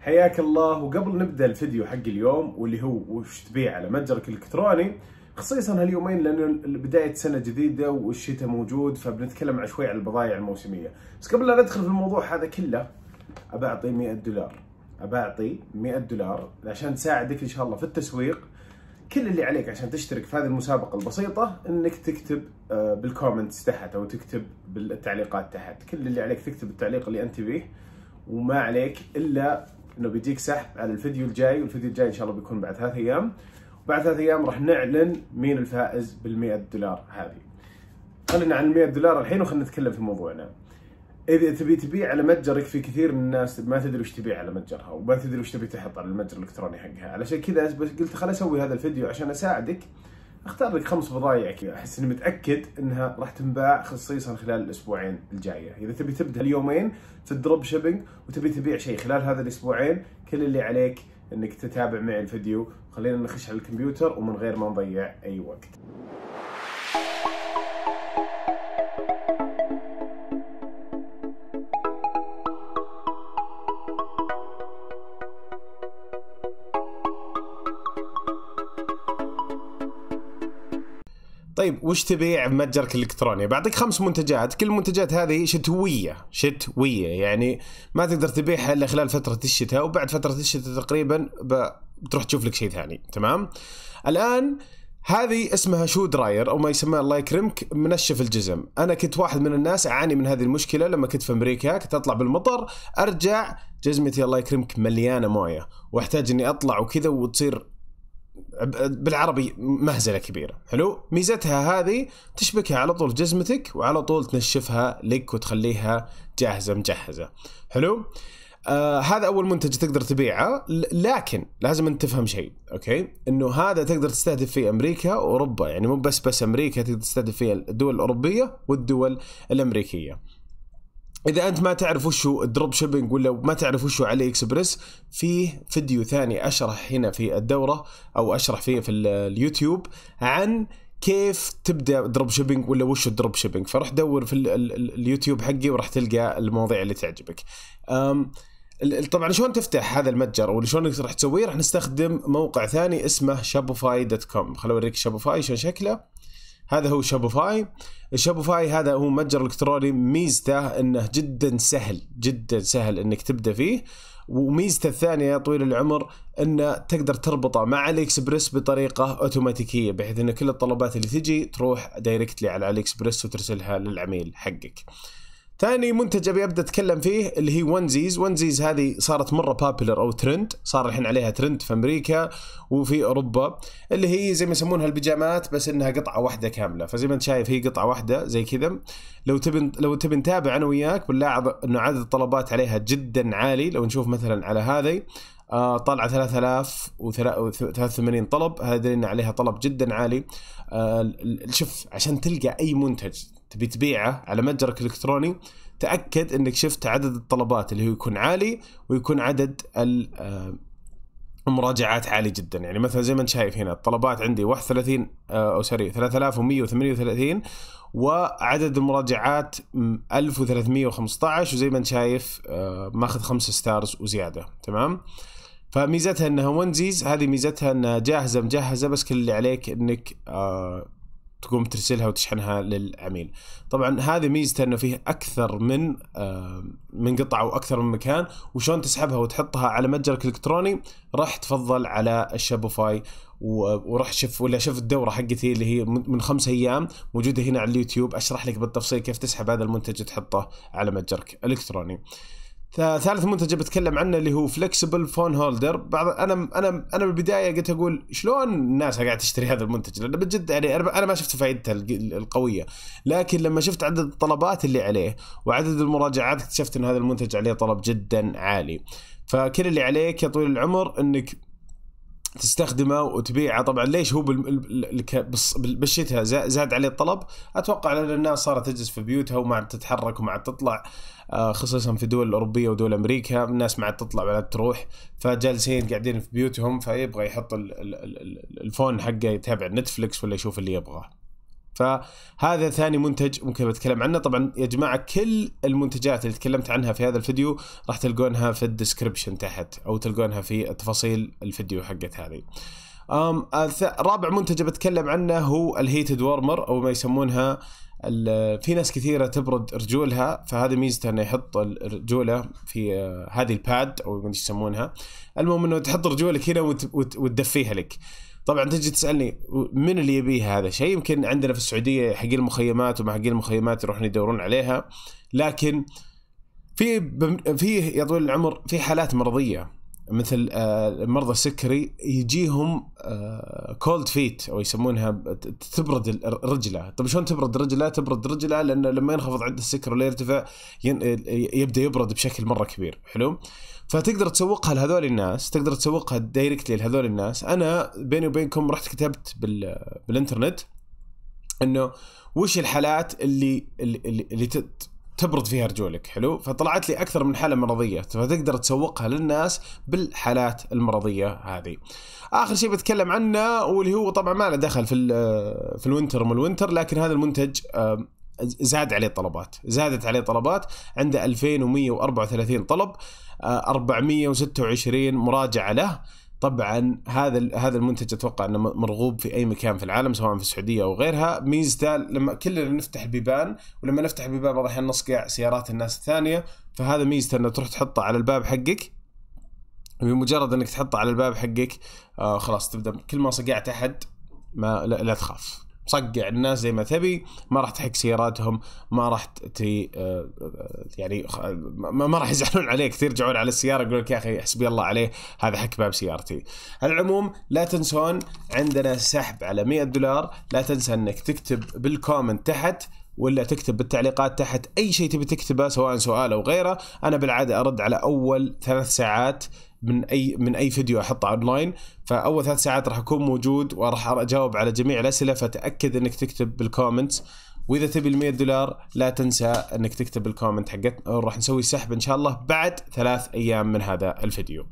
حياك الله وقبل نبدا الفيديو حق اليوم واللي هو وش تبيع على متجرك الالكتروني خصيصا هاليومين لانه بدايه سنه جديده والشتاء موجود فبنتكلم عن شوي عن البضائع الموسميه بس قبل لا ندخل في الموضوع هذا كله ابى اعطي 100 دولار ابى اعطي 100 دولار عشان تساعدك ان شاء الله في التسويق كل اللي عليك عشان تشترك في هذه المسابقه البسيطه انك تكتب آه، بالكومنتس تحت او تكتب بالتعليقات تحت كل اللي عليك تكتب التعليق اللي انت بيه وما عليك الا انه بيجيك سحب على الفيديو الجاي والفيديو الجاي ان شاء الله بيكون بعد ثلاث ايام وبعد ثلاث ايام راح نعلن مين الفائز بال 100 دولار هذه خلينا عن ال 100 دولار الحين وخلينا نتكلم في موضوعنا اذا تبي تبيع على متجرك في كثير من الناس ما تدري وش تبيع على متجرها وما تدري وش تبي تحط على المتجر الالكتروني حقها علشان كذا بس قلت خل اسوي هذا الفيديو عشان اساعدك اختار لك خمس بضايع كذا احس اني متاكد انها راح تنباع خصيصا خلال الاسبوعين الجايه، اذا تبي تبدا اليومين في الدروب شيبنج وتبي تبيع شيء خلال هذا الاسبوعين كل اللي عليك انك تتابع معي الفيديو، خلينا نخش على الكمبيوتر ومن غير ما نضيع اي وقت. طيب وش تبيع بمتجرك الالكتروني؟ بعطيك خمس منتجات، كل المنتجات هذه شتويه، شتويه يعني ما تقدر تبيعها الا خلال فتره الشتاء وبعد فتره الشتاء تقريبا بتروح تشوف لك شيء ثاني، تمام؟ الان هذه اسمها شو دراير او ما يسمى الله يكرمك منشف الجزم، انا كنت واحد من الناس اعاني من هذه المشكله لما كنت في امريكا، كنت اطلع بالمطر، ارجع جزمتي الله يكرمك مليانه مويه، واحتاج اني اطلع وكذا وتصير بالعربي مهزله كبيره حلو ميزتها هذه تشبكها على طول جزمتك وعلى طول تنشفها لك وتخليها جاهزه مجهزه حلو آه هذا اول منتج تقدر تبيعه لكن لازم انت تفهم شيء اوكي انه هذا تقدر تستهدف فيه امريكا واوروبا يعني مو بس بس امريكا تقدر تستهدف فيه الدول الاوروبيه والدول الامريكيه اذا انت ما تعرف وش هو الدروب شيبنج ولا ما تعرف وش هو علي اكسبرس فيه فيديو ثاني اشرح هنا في الدوره او اشرح فيه في اليوتيوب عن كيف تبدا دروب شيبنج ولا وش الدروب شيبنج فروح دور في اليوتيوب حقي وراح تلقى المواضيع اللي تعجبك طبعا شلون تفتح هذا المتجر او شلون راح تسويه راح نستخدم موقع ثاني اسمه شابوفاي دوت كوم خليني اوريك شابوفاي شلون شكله هذا هو شابوفاي الشابوفاي هذا هو متجر الكتروني ميزته انه جدا سهل جدا سهل انك تبدا فيه وميزته الثانيه يا طويل العمر أن تقدر تربطه مع علي بطريقه اوتوماتيكيه بحيث ان كل الطلبات اللي تجي تروح دايركتلي على علي وترسلها للعميل حقك. ثاني منتج ابي ابدا اتكلم فيه اللي هي ونزيز، ونزيز هذه صارت مره بابلر او ترند، صار الحين عليها ترند في امريكا وفي اوروبا، اللي هي زي ما يسمونها البيجامات بس انها قطعه واحده كامله، فزي ما انت شايف هي قطعه واحده زي كذا، لو تبي لو تبي نتابع انا وياك بنلاحظ انه عدد الطلبات عليها جدا عالي، لو نشوف مثلا على هذه آه طالعه 3083 طلب، هذا دليل عليها طلب جدا عالي، آه شوف عشان تلقى اي منتج تبي تبيعه على متجرك الالكتروني تاكد انك شفت عدد الطلبات اللي هو يكون عالي ويكون عدد المراجعات آه، عالي جدا يعني مثلا زي ما انت شايف هنا الطلبات عندي 31 آه، او سوري 3138 وعدد المراجعات 1315 وزي ما انت شايف آه، ماخذ خمس ستارز وزياده تمام فميزتها انها ونزيز هذه ميزتها انها جاهزه مجهزه بس كل اللي عليك انك تقوم ترسلها وتشحنها للعميل طبعا هذه ميزته انه فيه اكثر من من قطعه واكثر من مكان وشلون تسحبها وتحطها على متجرك الالكتروني راح تفضل على الشابوفاي وراح شوف ولا شوف الدوره حقتي اللي هي من خمس ايام موجوده هنا على اليوتيوب اشرح لك بالتفصيل كيف تسحب هذا المنتج وتحطه على متجرك الالكتروني ثالث منتج بتكلم عنه اللي هو فلكسبل فون هولدر بعض انا انا انا بالبدايه قلت اقول شلون الناس قاعده تشتري هذا المنتج لانه بجد يعني انا ما شفت فائدته القويه لكن لما شفت عدد الطلبات اللي عليه وعدد المراجعات اكتشفت ان هذا المنتج عليه طلب جدا عالي فكل اللي عليك يا طويل العمر انك تستخدمه وتبيعه طبعا ليش هو بالشتاء زاد عليه الطلب اتوقع لان الناس صارت تجلس في بيوتها وما عاد تتحرك وما عاد تطلع آه، خصوصا في الدول الاوروبيه ودول امريكا الناس ما عاد تطلع ولا تروح فجالسين قاعدين في بيوتهم فيبغى يحط الفون حقه يتابع نتفلكس ولا يشوف اللي يبغاه فهذا ثاني منتج ممكن بتكلم عنه طبعا يا جماعه كل المنتجات اللي تكلمت عنها في هذا الفيديو راح تلقونها في الديسكربشن تحت او تلقونها في تفاصيل الفيديو حقت هذه أم رابع منتج بتكلم عنه هو الهيتد وارمر او ما يسمونها في ناس كثيره تبرد رجولها فهذه ميزته انه يحط الرجوله في آه، هذه الباد او ما يسمونها المهم انه تحط رجولك هنا وتدفيها لك طبعا تجي تسالني من اللي يبيها هذا الشيء يمكن عندنا في السعوديه حق المخيمات وما حق المخيمات يروحون يدورون عليها لكن في في يا طويل العمر في حالات مرضيه مثل آه، مرضى السكري يجيهم كولد آه، فيت او يسمونها تبرد الرجله، طيب شلون تبرد رجله؟ تبرد رجله لانه لما ينخفض عند السكر ولا يرتفع آه، يبدا يبرد بشكل مره كبير، حلو؟ فتقدر تسوقها لهذول الناس، تقدر تسوقها دايركتلي لهذول الناس، انا بيني وبينكم رحت كتبت بالانترنت انه وش الحالات اللي اللي, اللي تت... تبرد فيها رجولك حلو فطلعت لي اكثر من حاله مرضيه فتقدر تسوقها للناس بالحالات المرضيه هذه اخر شيء بتكلم عنه واللي هو طبعا ما له دخل في في الوينتر وما الوينتر لكن هذا المنتج آه، زاد عليه طلبات زادت عليه طلبات عنده 2134 طلب 426 آه، مراجعه له طبعا هذا هذا المنتج اتوقع انه مرغوب في اي مكان في العالم سواء في السعوديه او غيرها ميزته لما كلنا نفتح البيبان ولما نفتح البيبان بعض الاحيان نصقع سيارات الناس الثانيه فهذا ميزته انه تروح تحطه على الباب حقك بمجرد انك تحطه على الباب حقك آه خلاص تبدا كل ما صقعت احد ما لا, لا تخاف صقع الناس زي ما تبي ما راح تحك سياراتهم ما راح تي آه، يعني ما راح يزعلون عليك ترجعون على السياره يقول لك يا اخي حسبي الله عليه هذا حك باب سيارتي على العموم لا تنسون عندنا سحب على 100 دولار لا تنسى انك تكتب بالكومنت تحت ولا تكتب بالتعليقات تحت اي شيء تبي تكتبه سواء سؤال او غيره انا بالعاده ارد على اول ثلاث ساعات من اي من اي فيديو احطه اونلاين فاول ثلاث ساعات راح اكون موجود وراح اجاوب على جميع الاسئله فتاكد انك تكتب بالكومنت واذا تبي ال 100 دولار لا تنسى انك تكتب الكومنت حقتنا راح نسوي سحب ان شاء الله بعد ثلاث ايام من هذا الفيديو